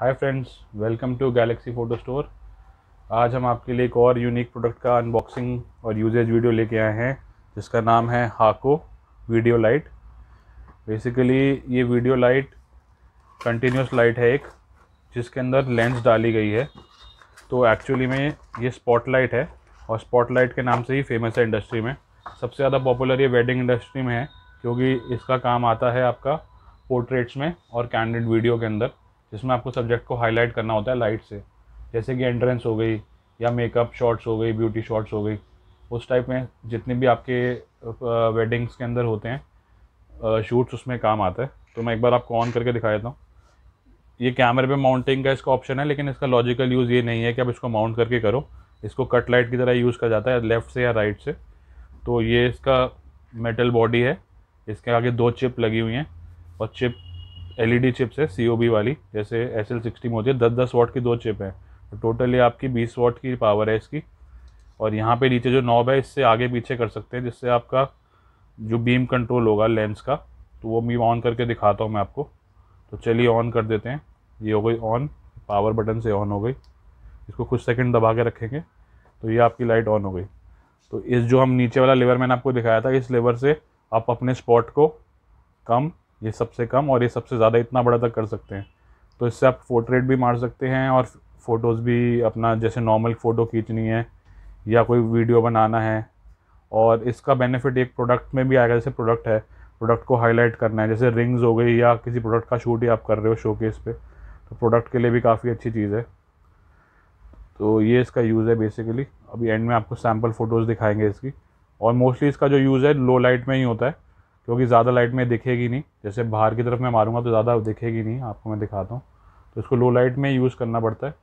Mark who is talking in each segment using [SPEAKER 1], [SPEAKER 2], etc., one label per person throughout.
[SPEAKER 1] hi friends welcome to Galaxy photo store आज हम आपके लिए एक और यूनिक प्रोडक्ट का अनबॉक्सिंग और यूजेज वीडियो लेके आए हैं जिसका नाम है हाको वीडियो लाइट बेसिकली ये वीडियो लाइट कंटिन्यूस लाइट है एक जिसके अंदर लेंस डाली गई है तो एक्चुअली में ये लाइट है और लाइट के नाम से ही फेमस है इंडस्ट्री में सबसे ज़्यादा पॉपुलर ये वेडिंग इंडस्ट्री में है क्योंकि इसका काम आता है आपका पोर्ट्रेट्स में और कैंडिड वीडियो के अंदर जिसमें आपको सब्जेक्ट को हाईलाइट करना होता है लाइट से जैसे कि एंट्रेंस हो गई या मेकअप शॉट्स हो गई ब्यूटी शॉट्स हो गई उस टाइप में जितने भी आपके वेडिंग्स के अंदर होते हैं शूट्स उसमें काम आता है तो मैं एक बार आपको ऑन करके दिखा देता हूँ ये कैमरे पे माउंटिंग का इसका ऑप्शन है लेकिन इसका लॉजिकल यूज़ ये नहीं है कि आप इसको माउंट करके करो इसको कट लाइट की तरह यूज़ कर जाता है लेफ़्ट से या राइट से तो ये इसका मेटल बॉडी है इसके आगे दो चिप लगी हुई हैं और चिप एलईडी चिप्स e है सीओबी वाली जैसे एस एल सिक्सटी में होती है दस दस वॉट की दो चिप है तो टोटल ये आपकी बीस वाट की पावर है इसकी और यहाँ पे नीचे जो नॉब है इससे आगे पीछे कर सकते हैं जिससे आपका जो बीम कंट्रोल होगा लेंस का तो वो बीम ऑन करके दिखाता हूँ मैं आपको तो चलिए ऑन कर देते हैं ये हो गई ऑन पावर बटन से ऑन हो गई इसको कुछ सेकंड दबा के रखेंगे तो ये आपकी लाइट ऑन हो गई तो इस जो हम नीचे वाला लेवर मैंने आपको दिखाया था इस लेवर से आप अपने स्पॉट को कम ये सबसे कम और ये सबसे ज़्यादा इतना बड़ा तक कर सकते हैं तो इससे आप पोर्ट्रेट भी मार सकते हैं और फ़ोटोज़ भी अपना जैसे नॉर्मल फ़ोटो खींचनी है या कोई वीडियो बनाना है और इसका बेनिफिट एक प्रोडक्ट में भी आएगा जैसे प्रोडक्ट है प्रोडक्ट को हाईलाइट करना है जैसे रिंग्स हो गई या किसी प्रोडक्ट का शूट ही आप कर रहे हो शोकेस पे तो प्रोडक्ट के लिए भी काफ़ी अच्छी चीज़ है तो ये इसका यूज़ है बेसिकली अभी एंड में आपको सैम्पल फ़ोटोज़ दिखाएंगे इसकी और मोस्टली इसका जो यूज़ है लो लाइट में ही होता है क्योंकि ज़्यादा लाइट में दिखेगी नहीं जैसे बाहर की तरफ मैं मारूंगा तो ज़्यादा दिखेगी नहीं आपको मैं दिखाता हूँ तो इसको लो लाइट में यूज़ करना पड़ता है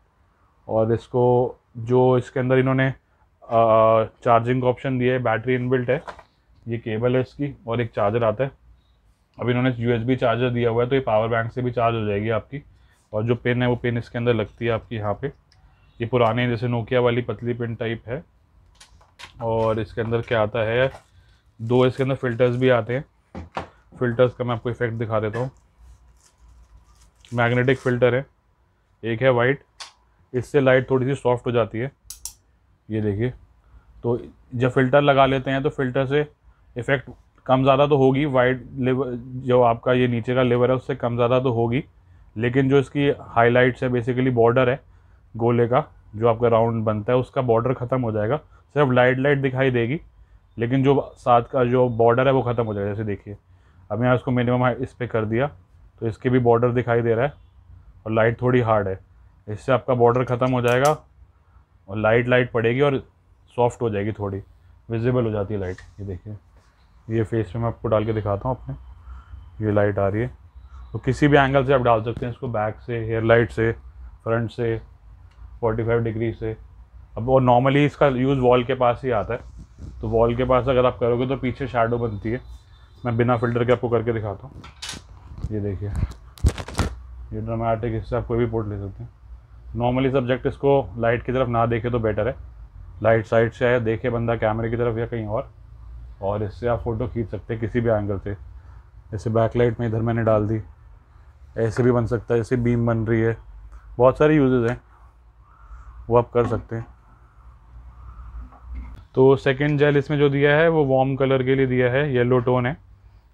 [SPEAKER 1] और इसको जो इसके अंदर इन्होंने चार्जिंग का ऑप्शन दिया है बैटरी इनबिल्ट है ये केबल है इसकी और एक चार्जर आता है अब इन्होंने यू चार्जर दिया हुआ है तो ये पावर बैंक से भी चार्ज हो जाएगी आपकी और जो पिन है वो पिन इसके अंदर लगती है आपकी यहाँ पर ये पुराने जैसे नोकिया वाली पतली पिन टाइप है और इसके अंदर क्या आता है दो इसके अंदर फ़िल्टर्स भी आते हैं फ़िल्टर्स का मैं आपको इफ़ेक्ट दिखा देता हूँ मैग्नेटिक फ़िल्टर है एक है वाइट इससे लाइट थोड़ी सी सॉफ्ट हो जाती है ये देखिए तो जब फ़िल्टर लगा लेते हैं तो फ़िल्टर से इफ़ेक्ट कम ज़्यादा तो होगी वाइट लेवर जो आपका ये नीचे का लेवर है उससे कम ज़्यादा तो होगी लेकिन जो इसकी हाईलाइट्स है बेसिकली बॉर्डर है गोले का जो आपका राउंड बनता है उसका बॉर्डर ख़त्म हो जाएगा सिर्फ लाइट लाइट दिखाई देगी लेकिन जो साथ का जो बॉर्डर है वो ख़त्म हो जाएगा जैसे देखिए अब यहाँ इसको मिनिमम इस पर कर दिया तो इसके भी बॉर्डर दिखाई दे रहा है और लाइट थोड़ी हार्ड है इससे आपका बॉर्डर ख़त्म हो जाएगा और लाइट लाइट पड़ेगी और सॉफ्ट हो जाएगी थोड़ी विजिबल हो जाती है लाइट ये देखिए ये फेस पे मैं आपको डाल के दिखाता हूँ अपने ये लाइट आ रही है तो किसी भी एंगल से आप डाल सकते हैं इसको बैक से हेयर लाइट से फ्रंट से 45 डिग्री से अब वो नॉर्मली इसका यूज़ वॉल के पास ही आता है तो वॉल के पास अगर आप करोगे तो पीछे शेडो बनती है मैं बिना फिल्टर के आपको करके दिखाता हूँ ये देखिए ये ड्रामेटिक इससे आप कोई भी पोर्ट ले सकते हैं नॉर्मली सब्जेक्ट इसको लाइट की तरफ ना देखे तो बेटर है लाइट साइड से आया देखे बंदा कैमरे की तरफ या कहीं और और इससे आप फ़ोटो खींच सकते हैं किसी भी एंगल से जैसे बैक लाइट में इधर मैंने डाल दी ऐसे भी बन सकता है जैसे बीम बन रही है बहुत सारे यूजेज़ हैं वो आप कर सकते हैं तो सेकेंड जेल इसमें जो दिया है वो वार्म कलर के लिए दिया है येलो टोन है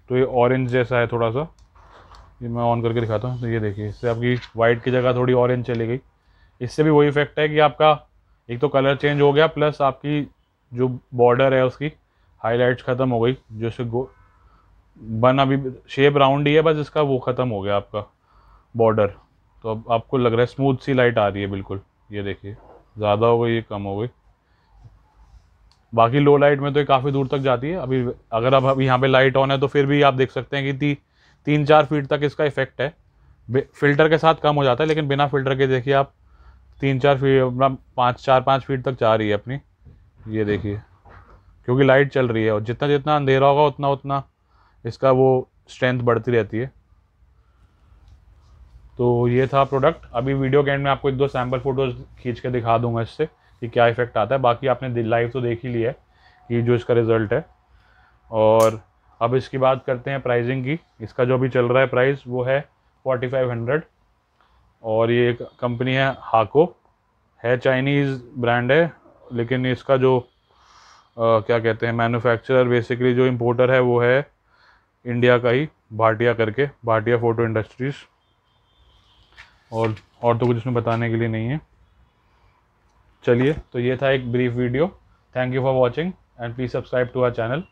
[SPEAKER 1] तो ये ऑरेंज जैसा है थोड़ा सा ये मैं ऑन करके दिखाता हूँ तो ये देखिए इससे आपकी वाइट की जगह थोड़ी ऑरेंज चली गई इससे भी वही इफेक्ट है कि आपका एक तो कलर चेंज हो गया प्लस आपकी जो बॉर्डर है उसकी हाईलाइट्स ख़त्म हो गई जो से गो बन अभी शेप राउंड ही है बस इसका वो ख़त्म हो गया आपका बॉर्डर तो अब आपको लग रहा है स्मूथ सी लाइट आ रही है बिल्कुल ये देखिए ज़्यादा हो गई ये कम हो गई बाकी लो लाइट में तो ये काफ़ी दूर तक जाती है अभी अगर अब अभी यहाँ पे लाइट ऑन है तो फिर भी आप देख सकते हैं कि ती, तीन चार फीट तक इसका इफेक्ट है फिल्टर के साथ कम हो जाता है लेकिन बिना फिल्टर के देखिए आप तीन चार फीट अपना पाँच चार पाँच फीट तक जा रही है अपनी ये देखिए क्योंकि लाइट चल रही है और जितना जितना अंधेरा होगा उतना उतना इसका वो स्ट्रेंथ बढ़ती रहती है तो ये था प्रोडक्ट अभी वीडियो के एंड में आपको एक दो सैम्पल फ़ोटोज़ खींच के दिखा दूंगा इससे कि क्या इफेक्ट आता है बाकी आपने लाइव तो देख ही लिया है कि जो इसका रिज़ल्ट है और अब इसकी बात करते हैं प्राइजिंग की इसका जो भी चल रहा है प्राइस वो है फोर्टी फाइव हंड्रेड और ये एक कंपनी है हाको है चाइनीज़ ब्रांड है लेकिन इसका जो आ, क्या कहते हैं मैन्युफैक्चरर बेसिकली जो इम्पोर्टर है वो है इंडिया का ही भाटिया करके भाटिया फ़ोटो इंडस्ट्रीज़ और और तो कुछ इसमें बताने के लिए नहीं है चलिए तो ये था एक brief video thank you for watching and please subscribe to our channel